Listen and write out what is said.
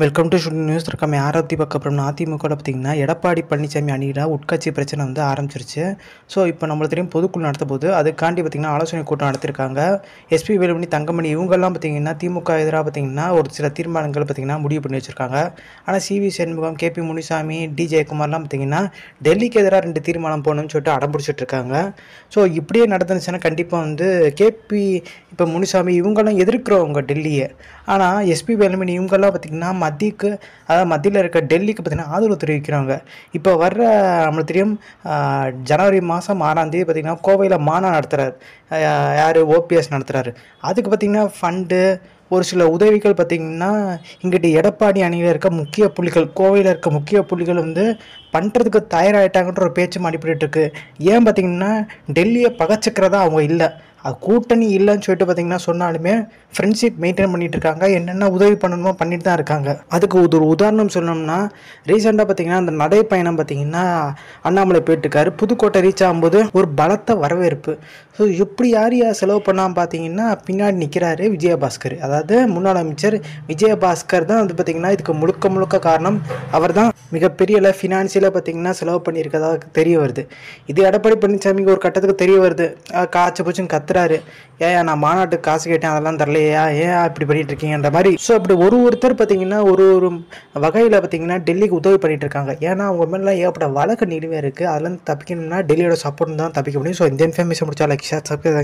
welcome to studio news இருக்காம யாரை பற்றி பார்க்க அப்புறம் அதிமுகவில் பார்த்தீங்கன்னா எடப்பாடி பழனிசாமி அணியில் உட்கட்சி பிரச்சனை வந்து ஆரம்பிச்சிருச்சு ஸோ இப்போ நம்மளுக்கு தெரியும் பொதுக்குழு நடத்த போது அதுக்காண்டி பார்த்திங்கன்னா ஆலோசனை கூட்டம் நடத்திருக்காங்க எஸ்பி வேலுமணி தங்கமணி இவங்கெல்லாம் பார்த்திங்கன்னா திமுக எதிராக பார்த்திங்கன்னா ஒரு சில தீர்மானங்கள் பார்த்திங்கன்னா முடிவு பண்ணி வச்சுருக்காங்க ஆனால் C V Shanmugam K P Munisamy D ஜெயக்குமார்லாம் பார்த்திங்கன்னா டெல்லிக்கு எதிராக ரெண்டு தீர்மானம் போகணும்னு சொல்லிட்டு அடம்பிடிச்சிட்ருக்காங்க இருக்காங்க ஸோ இப்படியே நடந்துச்சுன்னா கண்டிப்பாக வந்து கேபி இப்போ முனிசாமி இவங்கெல்லாம் எதிர்க்கிறவங்க டெல்லியை ஆனால் எஸ்பி வேலுமணி இவங்கெல்லாம் பார்த்திங்கன்னா மத்திக்கு அதாவது மத்தியில் இருக்க டெல்லிக்கு பார்த்திங்கன்னா ஆதரவு தெரிவிக்கிறாங்க இப்போ வர்ற நம்மளுக்கு தெரியும் ஜனவரி மாதம் ஆறாம் தேதி பார்த்திங்கன்னா கோவையில் மானா நடத்துகிறார் யார் ஓபிஎஸ் நடத்துகிறாரு அதுக்கு பார்த்திங்கன்னா ஃபண்டு ஒரு சில உதவிகள் பார்த்திங்கன்னா இங்கிட்டு எடப்பாடி அணியில் இருக்க முக்கிய புள்ளிகள் கோவையில் இருக்க முக்கிய புள்ளிகள் வந்து பண்ணுறதுக்கு தயாராகிட்டாங்கன்ற ஒரு பேச்சு அடிப்பட்டுருக்கு ஏன் பார்த்திங்கன்னா டெல்லியை பகச்சிக்கிறதா அவங்க இல்லை அது கூட்டணி இல்லைன்னு சொல்லிட்டு பார்த்தீங்கன்னா சொன்னாலுமே ஃப்ரெண்ட்ஷிப் மெயின்டைன் பண்ணிட்டு இருக்காங்க என்னென்ன உதவி பண்ணணுமோ பண்ணிட்டு தான் இருக்காங்க அதுக்கு ஒரு உதாரணம் சொல்லணும்னா ரீசெண்டாக பார்த்தீங்கன்னா அந்த நடைப்பயணம் பார்த்தீங்கன்னா அண்ணாமலை போயிட்டுருக்காரு புதுக்கோட்டை ரீச் ஆகும்போது ஒரு பலத்த வரவேற்பு ஸோ எப்படி யார் யார் செலவு பண்ணாமல் பார்த்தீங்கன்னா பின்னாடி நிற்கிறாரு விஜயபாஸ்கர் அதாவது முன்னாள் அமைச்சர் விஜயபாஸ்கர் தான் வந்து பார்த்திங்கன்னா இதுக்கு முழுக்க முழுக்க காரணம் அவர் தான் மிகப்பெரிய ஃபினான்சியலாக பார்த்தீங்கன்னா செலவு பண்ணியிருக்கதாக தெரிய வருது இது எடப்பாடி பழனிசாமிக்கு ஒரு கட்டத்துக்கு தெரிய வருது காய்ச்சி பூச்சுன்னு கத்துற கத்துறாரு ஏயா நான் மாநாட்டுக்கு காசு கேட்டேன் அதெல்லாம் தரலையா ஏயா இப்படி பண்ணிட்டு இருக்கீங்கன்ற மாதிரி ஸோ அப்படி ஒரு ஒருத்தர் பார்த்தீங்கன்னா ஒரு ஒரு வகையில் பார்த்தீங்கன்னா டெல்லிக்கு உதவி பண்ணிட்டு இருக்காங்க ஏன்னா அவங்க மேலாம் ஏகப்பட்ட வழக்கு நிலுவையாக இருக்குது அதெல்லாம் தப்பிக்கணும்னா டெல்லியோட சப்போர்ட் தான் தப்பிக்க முடியும் ஸோ இந்தியன் ஃபேமிலிஸை முடிச்சா லைக் ஷேர் சப்ஸ்கிரைப்